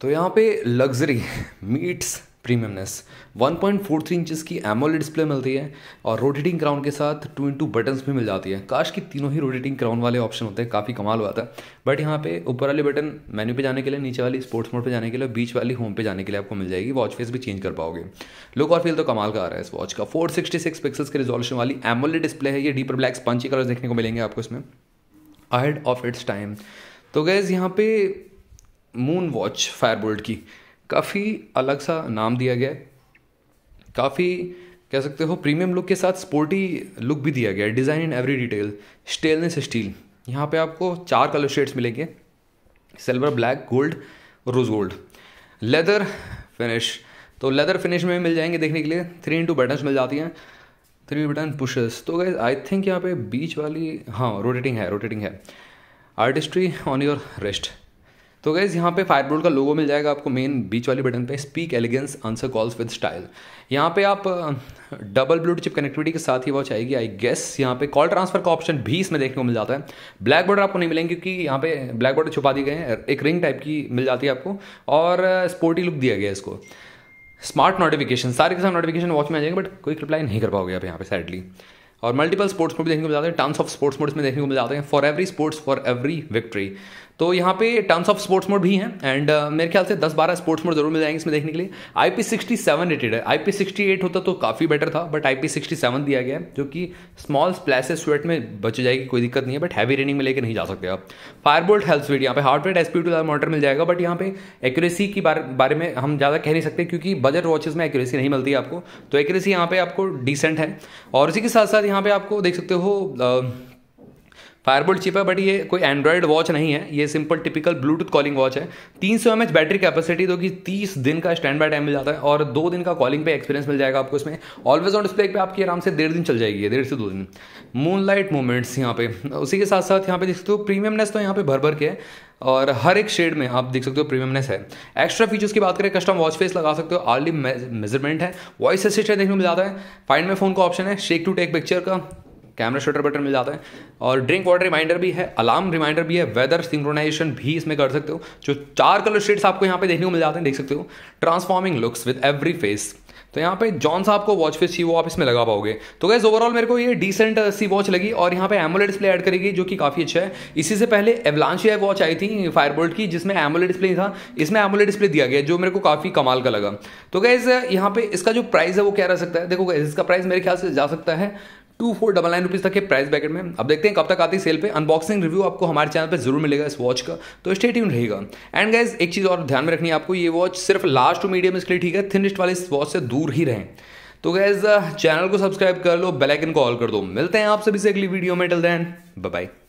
तो यहाँ पे लग्जरी मीट्स प्रीमियमनेस 1.43 इंचेस की एमोलेड डिस्प्ले मिलती है और रोटेटिंग क्राउन के साथ टू इंटू बटन्स भी मिल जाती है काश कि तीनों ही रोटेटिंग क्राउन वाले ऑप्शन होते हैं काफ़ी कमाल हुआ था बट यहाँ पे ऊपर वाले बटन मेन्यू पे जाने के लिए नीचे वाली स्पोर्ट्स मोड पे जाने के लिए बीच वाली होम पे जाने के लिए आपको मिल जाएगी वॉच फेस भी चेंज कर पाओगे लुक और फील तो कमाल का आ रहा है इस वॉच का फोर पिक्सल्स के रिजोल्यूशन वाली एमोलेड डिस्प्ले है ये डीपर ब्लैक्स पंची कलर देखने को मिलेंगे आपको इसमें अहेड ऑफ इट्स टाइम तो गैज़ यहाँ पे मून वॉच फायरबोल्ट की काफ़ी अलग सा नाम दिया गया है काफ़ी कह सकते हो प्रीमियम लुक के साथ स्पोर्टी लुक भी दिया गया है design in every detail stainless steel यहाँ पे आपको चार कलर शेड्स मिलेंगे सिल्वर ब्लैक गोल्ड और रोज़ गोल्ड लेदर फिनिश तो लेदर फिनिश में मिल जाएंगे देखने के लिए थ्री इंटू बटन्स मिल जाती हैं थ्री बटन पुशेस तो गए आई थिंक यहाँ पे बीच वाली हाँ रोटेटिंग है रोटेटिंग है आर्टिस्ट्री ऑन योर रेस्ट तो गैस यहाँ पे फायरबोल्ट का लोगो मिल जाएगा आपको मेन बीच वाले बटन पे speak elegance answer calls with style यहाँ पे आप डबल ब्लूटूथ चिप कनेक्टिविटी के साथ ही वॉच आएगी आई गेस यहाँ पे कॉल ट्रांसफर का ऑप्शन भी इसमें देखने को मिल जाता है ब्लैक बॉर्डर आपको नहीं मिलेंगे क्योंकि यहाँ पे ब्लैक बॉर्डर छुपा दिए गए हैं एक रिंग टाइप की मिल जाती है आपको और स्पोर्टी लुक दिया गया इसको स्मार्ट नोटिफिकेशन सारे के सारे नोटिफिकेशन वॉच में आ जाएंगे बट कोई रिप्लाई नहीं कर पाओगे आप यहाँ पे सैडली और मल्टीपल स्पोर्ट्स मोड भी देखने को मिल जाते हैं टर्म्स ऑफ स्पोर्ट्स मोड्स में देखने को मिल जाते हैं for every sports for every victory तो यहाँ पे टर्म्स ऑफ स्पोर्ट्स मोड भी हैं एंड uh, मेरे ख्याल से 10-12 स्पोर्ट्स मोड जरूर मिल जाएंगे इसमें देखने के लिए I P sixty seven rated है आई पी सिक्सटी एट होता तो काफ़ी बेटर था but I P sixty seven दिया गया है जो कि स्मॉल स्प्लैसेस स्वेट में बच जाएगी कोई दिक्कत नहीं है बट हैवी रेनिंग में लेकर नहीं जा सकते आप बोल्ट हेल्थ स्वीट यहाँ पे heart rate SP two monitor मिल जाएगा बट यहाँ पे एक्यूरेसी के बारे, बारे में हम ज़्यादा कह नहीं सकते क्योंकि बजट वॉचेज में एक्यूरेसी नहीं मिलती आपको तो एक्यूरेसी यहाँ पे आपको डिसेंट है और इसी के साथ साथ यहाँ पे आपको देख सकते हो uh, फायरबोल्ट चिप है बट ये कोई एंड्रॉयड वॉच नहीं है ये simple typical Bluetooth calling watch है तीन सौ एमएच बैटरी कैपेसिटी तो कि तीस दिन का स्टैंड बाय टाइम मिल जाता है और दो दिन का कॉलिंग पे एक्सपीरियंस मिल जाएगा आपको इसमें ऑलवेज ऑन डिस्प्ले पे आपकी आराम से डेढ़ दिन चल जाएगी डेढ़ से दो दिन मून लाइट मूवमेंट्स यहाँ पे उसी के साथ साथ यहाँ पे देख सकते हो प्रीमियमनेस तो यहाँ पे भर भर के है और हर एक शेड में आप देख सकते हो प्रीमियमनेस है एक्स्ट्रा फीचर्स की बात करें कस्टम वॉच फेस लगा सकते हो आर्ली मेजरमेंट है वॉइस असिस्टेंट देखने में मिल जाता है फाइंड में फोन का ऑप्शन है शेक टू टेक पिक्चर का कैमरा शटर बटन मिल जाता है और ड्रिंक वाटर रिमाइंडर भी है अलार्म रिमाइंडर भी है वेदर सिंक्रोनाइजेशन भी इसमें कर सकते हो जो चार कलर शेड्स आपको यहाँ पे देखने को मिल जाते हैं देख सकते हो transforming looks with every face तो यहाँ पे जॉन साहब को वॉच फेस थी वो आप इसमें लगा पाओगे तो गैस ओवरऑल मेरे को ये डिसेंट uh, सी वॉच लगी और यहाँ पे एमोलेट डिस्प्ले ऐड करेगी जो कि काफ़ी अच्छा है इसी से पहले एवलांशी वॉच आई थी फायरबोल्ट की जिसमें एमोले डिस्प्ले था इसमें एमोलेट डिस्प्ले दिया गया जो मेरे को काफ़ी कमाल का लगा तो गैस uh, यहाँ पे इसका जो प्राइस है वो क्या रह सकता है देखो गैस इसका प्राइस मेरे ख्याल से जा सकता है two four double nine rupees तक के प्राइस बैकेट में अब देखते हैं कब तक आती सेल पे अनबॉक्सिंग रिव्यू आपको हमारे चैनल पे जरूर मिलेगा इस वॉच का तो स्टे ट्यून रहेगा एंड गाइज एक चीज़ और ध्यान में रखनी है आपको ये वॉच सिर्फ लास्ट टू मीडियम इसके लिए ठीक है थिनिस्ट वाले इस वॉच से दूर ही रहें तो गैज चैनल को सब्सक्राइब कर लो बेलाइकन को ऑल कर दो मिलते हैं आप सभी से अगली वीडियो में टल दैन बाय